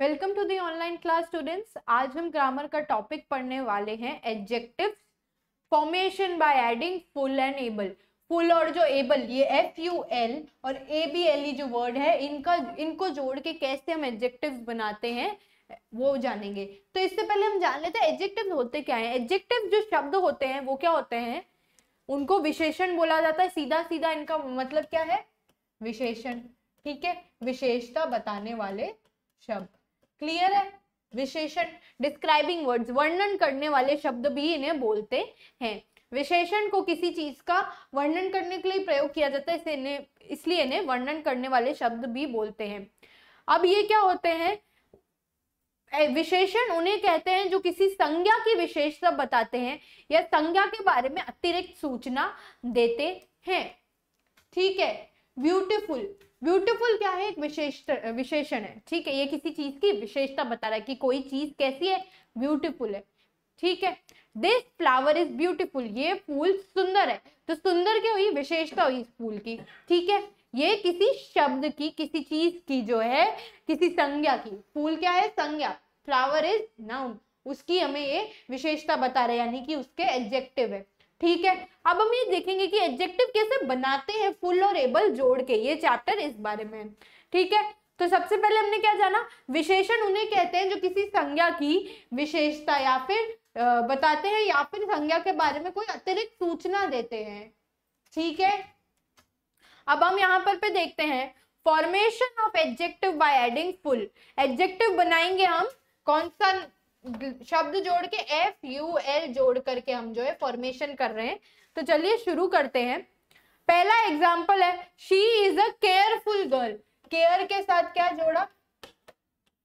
Welcome to the online class students आज हम grammar का टॉपिक पढ़ने वाले हैं adjective formation by adding ful and able ful और जो एबल ये एफ यू एल और ए बी एल ई जो वर्ड है इनका इनको जोड़ के कैसे हम एडजेक्टिव बनाते हैं वो जानेंगे तो इससे पहले हम जान लेते हैं एडजेक्टिव होते क्या हैं एडजेक्टिव जो शब्द होते हैं वो क्या होते हैं उनको विशेषण बोला जाता है सीधा सीधा इनका मतलब क्या है विशेषण ठीक है विशेषता बताने वाले शब्द क्लियर है विशेषण डिस्क्राइबिंग वर्ड्स वर्णन करने वाले शब्द भी इन्हें बोलते हैं विशेषण को किसी चीज का वर्णन करने के लिए प्रयोग किया जाता है इसे इन्हें इसलिए इन्हें वर्णन करने वाले शब्द भी बोलते हैं अब ये क्या होते हैं विशेषण उन्हें कहते हैं जो किसी संज्ञा की विशेषता बताते हैं या संज्ञा के बारे में अतिरिक्त सूचना देते हैं ठीक है ब्यूटिफुल ब्यूटीफुल क्या है एक विशेष विशेषण है ठीक है ये किसी चीज की विशेषता बता रहा है कि कोई चीज कैसी है ब्यूटीफुल है ठीक है दिस फ्लावर इज ब्यूटीफुल ये फूल सुंदर है तो सुंदर क्या हुई विशेषता हुई इस फूल की ठीक है ये किसी शब्द की किसी चीज की जो है किसी संज्ञा की फूल क्या है संज्ञा फ्लावर इज नाउन उसकी हमें ये विशेषता बता रहे यानी कि उसके एग्जेक्टिव है ठीक है अब हम ये देखेंगे कि एडजेक्टिव कैसे बनाते हैं फुल और एबल जोड़ के ये चैप्टर इस बारे में ठीक है तो सबसे पहले हमने क्या जाना विशेषण उन्हें कहते हैं जो किसी संज्ञा की विशेषता या फिर बताते हैं या फिर संज्ञा के बारे में कोई अतिरिक्त सूचना देते हैं ठीक है अब हम यहाँ पर पे देखते हैं formation of adjective by adding ful adjective बनाएंगे हम कौन सा शब्द जोड़ के एफ यू एल जोड़ करके हम जो है फॉर्मेशन कर रहे हैं तो चलिए शुरू करते हैं पहला एग्जाम्पल है she is a careful girl care के साथ क्या जोड़ा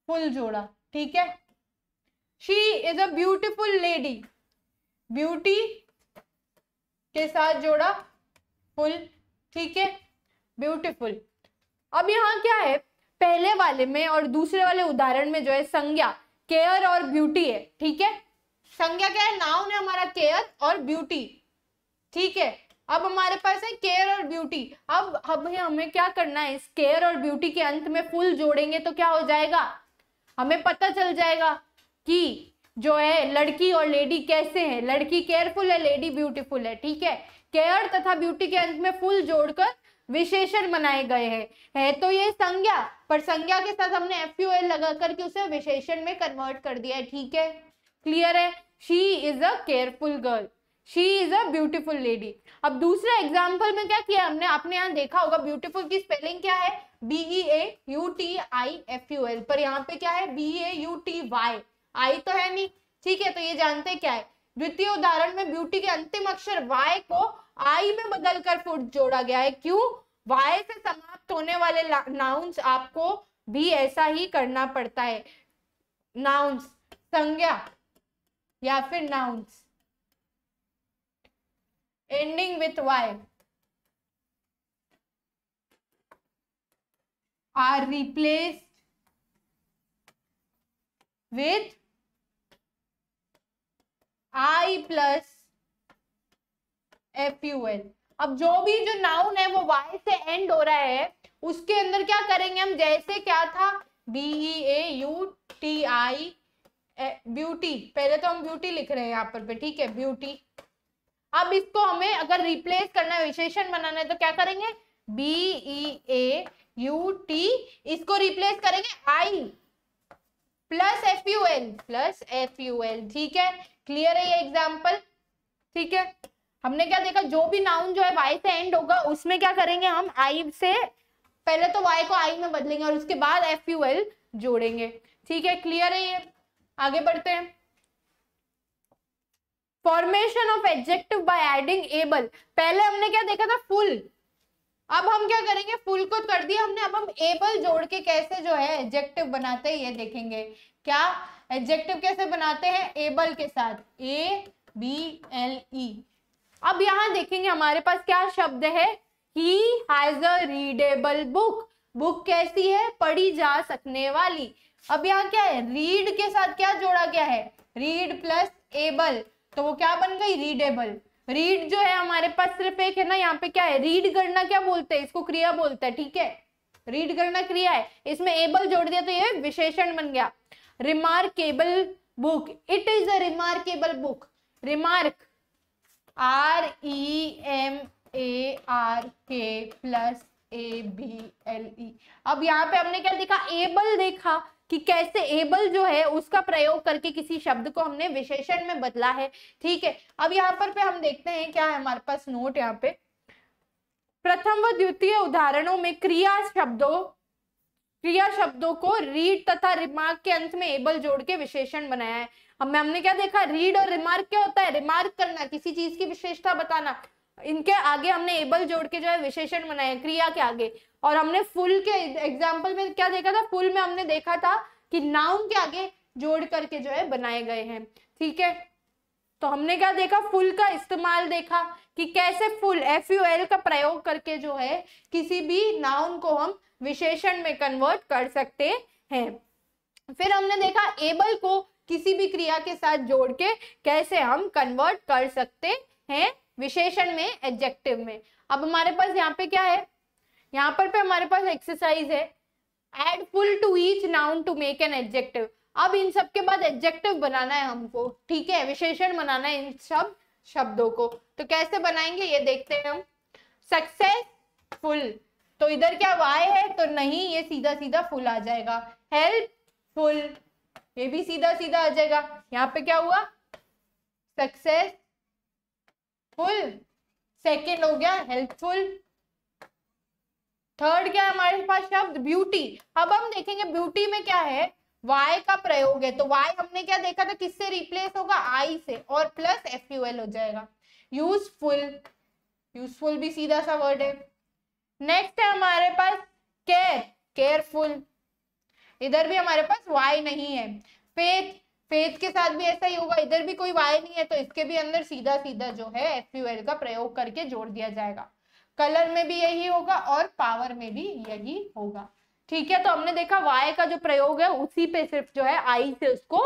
फुल जोड़ा ठीक है she is a beautiful lady beauty के साथ जोड़ा फुल ठीक है ब्यूटिफुल अब यहाँ क्या है पहले वाले में और दूसरे वाले उदाहरण में जो है संज्ञा केयर और ब्यूटी है ठीक है संज्ञा क्या है नाउन है हमारा केयर और ब्यूटी ठीक है अब हमारे पास है केयर और ब्यूटी अब अब हमें क्या करना है इस केयर और ब्यूटी के अंत में फुल जोड़ेंगे तो क्या हो जाएगा हमें पता चल जाएगा कि जो है लड़की और लेडी कैसे हैं लड़की केयरफुल है लेडी ब्यूटीफुल है ठीक है केयर तथा ब्यूटी के अंत में फुल जोड़कर विशेषण बनाए गए हैं है तो ये संज्ञा पर संज्ञा के साथ हमने एफ यू एल लगा करके उसे विशेषण में कन्वर्ट कर दिया है ठीक है क्लियर है she is a careful girl she is a beautiful lady अब दूसरे एग्जाम्पल में क्या किया हमने आपने यहाँ देखा होगा ब्यूटिफुल की स्पेलिंग क्या है B E A U T I F U L पर यहाँ पे क्या है B A U T Y I तो है नहीं ठीक है तो ये जानते क्या है द्वितीय उदाहरण में ब्यूटी के अंतिम अक्षर वाई को आई में बदलकर फुट जोड़ा गया है क्यों वाय से समाप्त होने वाले नाउन्स आपको भी ऐसा ही करना पड़ता है नाउन्स संज्ञा या फिर nouns ending with Y are replaced with I plus F U L अब जो भी जो नाउन है वो वाई से एंड हो रहा है उसके अंदर क्या करेंगे हम जैसे क्या था B e A U T I beauty पहले तो हम ब्यूटी लिख रहे हैं यहाँ पर पे ठीक है ब्यूटी अब इसको हमें अगर रिप्लेस करना है विशेषण बनाना है तो क्या करेंगे B E A U T इसको रिप्लेस करेंगे I plus F U L plus F U L ठीक है क्लियर है ये एग्जाम्पल ठीक है हमने क्या देखा जो भी नाउन जो है वाई से एंड होगा उसमें क्या करेंगे हम आई से पहले तो वाई को आई में बदलेंगे और उसके बाद एफ यू एल जोड़ेंगे ठीक है क्लियर है ये आगे बढ़ते हैं formation of adjective by adding able पहले हमने क्या देखा था फुल अब हम क्या करेंगे फुल को कर दिया हमने अब हम एबल जोड़ के कैसे जो है एडजेक्टिव बनाते हैं ये देखेंगे क्या एडजेक्टिव कैसे बनाते हैं एबल के साथ ए बी एल ई अब यहाँ देखेंगे हमारे पास क्या शब्द है he has a readable book book कैसी है पढ़ी जा सकने वाली अब यहाँ क्या है रीड के साथ क्या जोड़ा गया है रीड प्लस एबल तो वो क्या बन गई रीडेबल रीड जो है हमारे पास सिर्फ एक है ना यहाँ पे क्या है रीड करना क्या बोलते हैं इसको क्रिया बोलते हैं ठीक है रीड करना क्रिया है इसमें एबल जोड़ दिया तो ये विशेषण बन गया remarkable book it is a remarkable book remark R E M A R K plus A B L E अब यहाँ पे हमने क्या देखा एबल देखा कि कैसे एबल जो है उसका प्रयोग करके किसी शब्द को हमने विशेषण में बदला है ठीक है अब यहाँ पर पे हम देखते हैं क्या है हमारे पास नोट यहाँ पे प्रथम व द्वितीय उदाहरणों में क्रिया शब्दों क्रिया शब्दों को रीड तथा रिमार्क के अंत में एबल जोड़ के विशेषण बनाया है हमें हमने क्या देखा रीड और रिमार्क क्या होता है रिमार्क करना किसी चीज की विशेषता बताना इनके आगे हमने एबल जोड़ के जो है विशेषण बनाया क्रिया के आगे और हमने फुल के एग्जाम्पल में क्या देखा था फुल में हमने देखा था कि नाउन के आगे जोड़ करके जो है बनाए गए हैं ठीक है तो हमने क्या देखा फुल का इस्तेमाल देखा कि कैसे फुल एफ यू एल का प्रयोग करके जो है किसी भी नाउन को हम विशेषण में कन्वर्ट कर सकते हैं फिर हमने देखा एबल को किसी भी क्रिया के साथ जोड़ के कैसे हम कन्वर्ट कर सकते हैं विशेषण में एडजेक्टिव में अब हमारे पास यहाँ पे क्या है यहाँ पर पे हमारे पास एक्सरसाइज है add ful to each noun to make an adjective अब इन सब के बाद एडजेक्टिव बनाना है हमको ठीक है विशेषण बनाना है इन सब शब्दों को तो कैसे बनाएंगे ये देखते हैं हम सक्सेसफुल तो इधर क्या वाई है तो नहीं ये सीधा सीधा फुल आ जाएगा हेल्पफुल ये भी सीधा सीधा आ जाएगा यहाँ पे क्या हुआ सक्सेसफुल सेकेंड हो गया हेल्पफुल थर्ड क्या हमारे पास शब्द ब्यूटी अब हम देखेंगे ब्यूटी में क्या है वाई का प्रयोग है तो वाई हमने क्या देखा था किससे रिप्लेस होगा आई से और प्लस एफ यू एल हो जाएगा यूजफुल यूजफुल भी सीधा सा वर्ड है नेक्स्ट है हमारे पास केयर केयरफुल इधर भी हमारे पास वाई नहीं है फेथ फेथ के साथ भी ऐसा ही होगा इधर भी कोई वाई नहीं है तो इसके भी अंदर सीधा सीधा जो है एफ यू एल का प्रयोग करके जोड़ दिया जाएगा कलर में भी यही होगा और पावर में भी यही होगा ठीक है तो हमने देखा वाय का जो प्रयोग है उसी पे सिर्फ जो है आई से उसको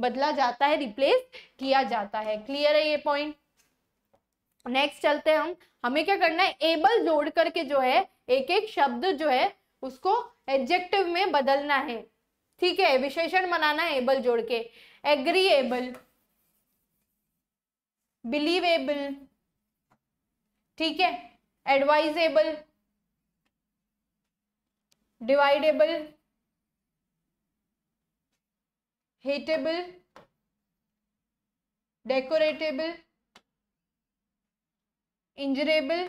बदला जाता है रिप्लेस किया जाता है क्लियर है ये पॉइंट नेक्स्ट चलते हैं हम हमें क्या करना है एबल जोड़ करके जो है एक एक शब्द जो है उसको एडजेक्टिव में बदलना है ठीक है विशेषण बनाना है एबल जोड़ के एग्री एबल बिलीव एबल ठीक है advisable dividable hateable decoratable injurable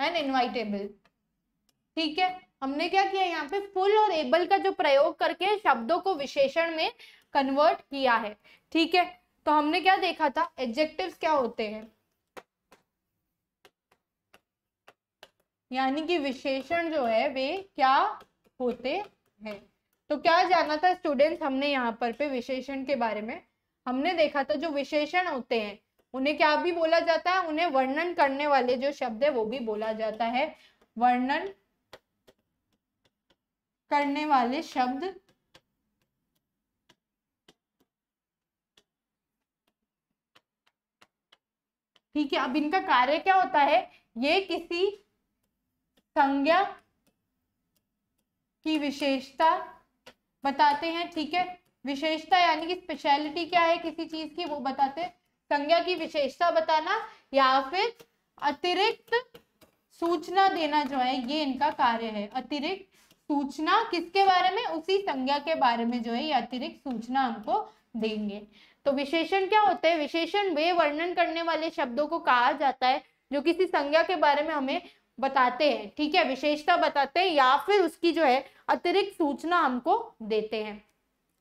and invitable ठीक है हमने क्या किया यहाँ पे फुल और एबल का जो प्रयोग करके शब्दों को विशेषण में कन्वर्ट किया है ठीक है तो हमने क्या देखा था एडजेक्टिव्स क्या होते हैं यानी कि विशेषण जो है वे क्या होते हैं तो क्या जाना था स्टूडेंट्स हमने यहाँ पर पे विशेषण के बारे में हमने देखा था जो विशेषण होते हैं उन्हें क्या भी बोला जाता है उन्हें वर्णन करने वाले जो शब्द है वो भी बोला जाता है वर्णन करने वाले शब्द ठीक है अब इनका कार्य क्या होता है ये किसी संज्ञा की विशेषता बताते हैं ठीक है विशेषता यानी कि स्पेशलिटी क्या है किसी चीज की वो बताते हैं संज्ञा की विशेषता बताना या फिर अतिरिक्त सूचना देना जो है ये इनका कार्य है अतिरिक्त सूचना किसके बारे में उसी संज्ञा के बारे में जो है ये अतिरिक्त सूचना हमको देंगे तो विशेषण क्या होते हैं विशेषण वे वर्णन करने वाले शब्दों को कहा जाता है जो किसी संज्ञा के बारे में हमें बताते हैं ठीक है विशेषता बताते हैं या फिर उसकी जो है अतिरिक्त सूचना हमको देते हैं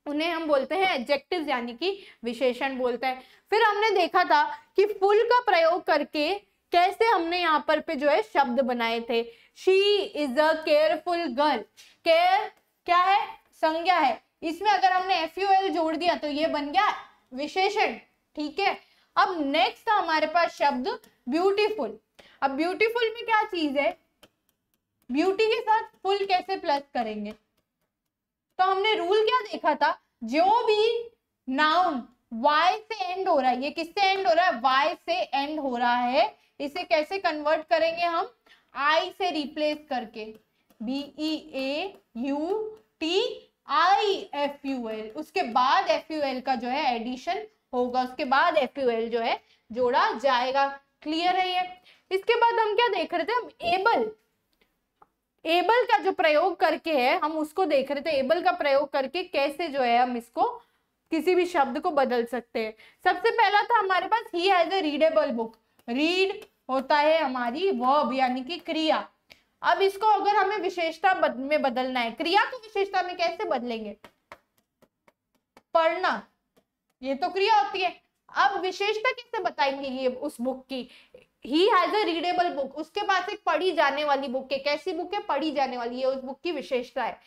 उन्हें हम बोलते हैं एडजेक्टिव यानी कि विशेषण बोलते हैं फिर हमने देखा था कि फुल का प्रयोग करके कैसे हमने यहाँ पर पे जो है शब्द बनाए थे she is a careful girl care क्या है संज्ञा है इसमें अगर हमने एफ यू एल जोड़ दिया तो ये बन गया विशेषण ठीक है अब नेक्स्ट था हमारे पास शब्द ब्यूटीफुल अब ब्यूटीफुल में क्या चीज है ब्यूटी के साथ फुल कैसे प्लस करेंगे तो हमने रूल क्या देखा था जो भी नाउन वाई से एंड हो रहा है ये किससे एंड हो रहा है वाई से एंड हो रहा है इसे कैसे कन्वर्ट करेंगे हम आई से रिप्लेस करके B E A U T I F U L उसके बाद एफ यू एल का जो है एडिशन होगा उसके बाद एफ यू एल जो है जोड़ा जाएगा क्लियर है ये इसके बाद हम क्या देख रहे थे हम एबल एबल का जो प्रयोग करके है हम उसको देख रहे थे एबल का प्रयोग करके कैसे जो है हम इसको किसी भी शब्द को बदल सकते हैं सबसे पहला था हमारे पास he has a readable book read होता है हमारी वर्ब यानी कि क्रिया अब इसको अगर हमें विशेषता बद, में बदलना है क्रिया की विशेषता में कैसे बदलेंगे पढ़ना ये तो क्रिया होती है अब विशेषता कैसे बताएंगे ये उस बुक की he has a readable book उसके पास एक पढ़ी जाने वाली बुक है कैसी बुक है पढ़ी जाने वाली है उस बुक की विशेषता है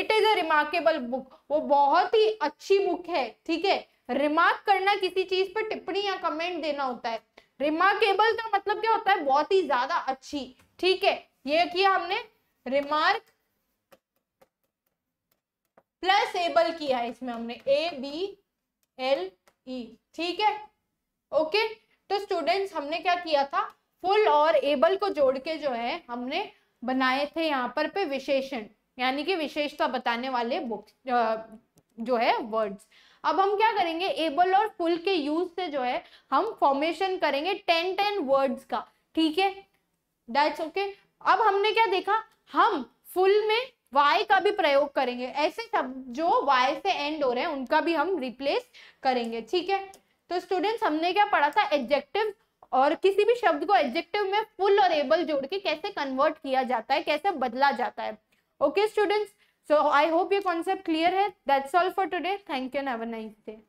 it is a remarkable book वो बहुत ही अच्छी बुक है ठीक है रिमार्क करना किसी चीज पर टिप्पणी या कमेंट देना होता है रिमार्केबल का मतलब क्या होता है बहुत ही ज्यादा अच्छी ठीक है ये किया हमने रिमार्क प्लस एबल किया है इसमें हमने ए बी एल ई ठीक है ओके okay? तो स्टूडेंट्स हमने क्या किया था फुल और एबल को जोड़ के जो है हमने बनाए थे यहाँ पर पे विशेषण यानी कि विशेषता बताने वाले बुक्स जो है वर्ड्स अब हम क्या करेंगे एबल और फुल के यूज से जो है हम फॉर्मेशन करेंगे टेन टेन वर्ड्स का ठीक है दैट्स ओके अब हमने क्या देखा हम फुल में वाई का भी प्रयोग करेंगे ऐसे शब्द जो वाई से एंड हो रहे हैं उनका भी हम रिप्लेस करेंगे ठीक है तो स्टूडेंट्स हमने क्या पढ़ा था एडजेक्टिव और किसी भी शब्द को एडजेक्टिव में फुल और एबल जोड़ के कैसे कन्वर्ट किया जाता है कैसे बदला जाता है okay students so I hope ये कॉन्सेप्ट क्लियर है that's all for today thank you and have a nice day